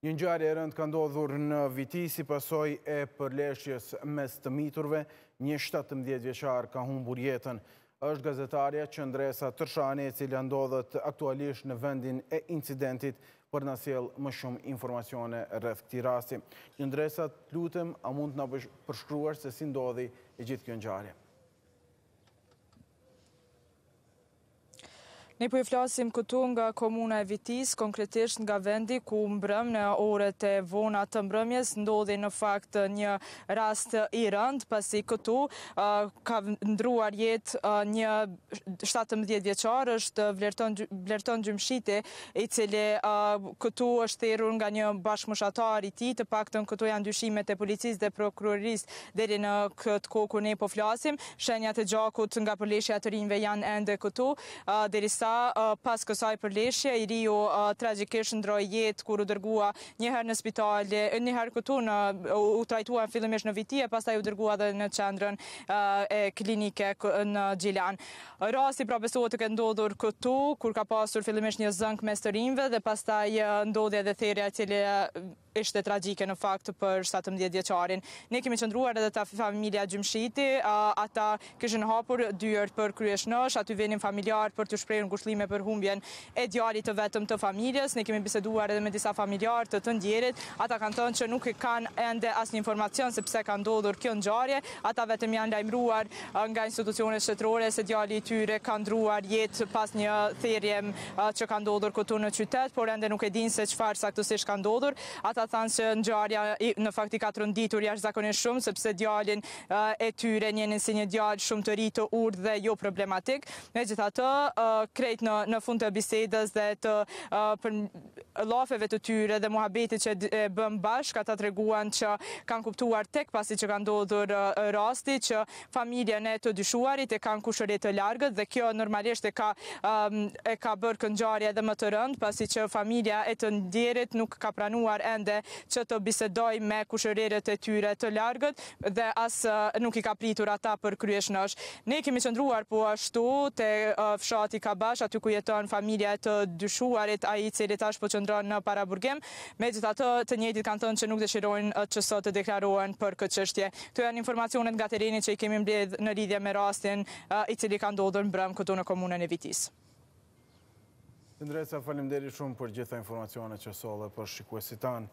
Një njërë e rëndë ka ndodhur në viti, si pasoj e përleshjes mes të miturve, një 17 vjeqarë ka humbur burjetën. Êshtë gazetarja që ndresa tërshani e cilë ndodhët aktualisht në vendin e incidentit për nësjel më shumë informacione rrëth këti rasti. Një ndresa të lutëm, a mund të në përshkruar se si ndodhi e gjithë kjo njërë. Ne po ju flasim këtu nga komuna e Vitis, konkretisht nga vendi ku mbrëm në orët e vona të mbrëmjes ndodhi në fakt një rast i rënd, pasi këtu ka ndruar jetë një 17 vjeçar, është vlerëton Vlerton Gjymshiti, i cili këtu është thirrur nga një bashkëmoshatar i tij, të paktën këtu janë dyshimet e policisë dhe prokurorisë deri në këtë kohë ku ne po flasim, shenjat e gjakut nga përleshja të rinjve janë ende këtu, dhe derisa pra pas kësaj përleshje, i rio tragikisht në droj jetë, kur u dërgua njëherë në spital, njëherë këtu në u trajtua në fillëmish në vitie, pas ta ju dërgua dhe në qendrën e klinike në Gjilan. Rasi pra besuot të këtë ndodhur këtu, kur ka pasur fillëmish një zëngë me stërimve, dhe pas ta i ndodhja dhe therja që ishte tragjike në fakt për 17 djeqarin. Ne kemi qëndruar edhe ta familia Gjumshiti, ata këshën hapur dyër për kryesh nësh, aty venim familjar për të shprejnë gushlime për humbjen e djali të vetëm të familjes, ne kemi biseduar edhe me disa familjar të të ndjerit, ata kanë thënë që nuk kanë ende asë një informacion se pse kanë dodhur kjo gjarje, ata vetëm janë lajmruar nga institucionet shtetërore se djali i tyre kanë druar jetë pas një therjem që kanë dodhur këtu në qytet, por ende nuk e dinë se qëfar saktusisht kanë dodhur. Ata thanë që në gjarja në fakti ka trunditur jashtë zakonin shumë, sepse djallin eh, e tyre njenin si një djallë shumë të rritë, urë dhe jo problematik. Me gjitha të eh, krejt në fund të bisedës dhe të eh, lafeve të tyre dhe muhabetit që e bëm bashk, ata të reguan që kanë kuptuar tek pasi që kanë dodhur rasti, që familje në të dyshuarit e kanë kushëret të largët dhe kjo normalisht e ka, e ka bërë këngjarja dhe më të rënd, pasi që familja e të ndjerit nuk ka pranuar ende që të bisedoj me kushëreret e tyre të largët dhe as nuk i ka pritur ata për kryesh nësh. Ne kemi qëndruar po ashtu të fshati ka bashk, aty ku jeton familja e të dyshuarit, a i cilit ashtë po qëndron në paraburgim, me gjitha të të njëtit kanë thënë që nuk dëshirojnë atë uh, që sot të deklaruan për këtë qështje. Këtu janë informacionet nga terini që i kemi mbledh në lidhje me rastin uh, i cili ka ndodhën brëm këtu në komunën e vitis. Ndreca, falimderi shumë për gjitha informacionet që sot dhe për shikuesit tanë.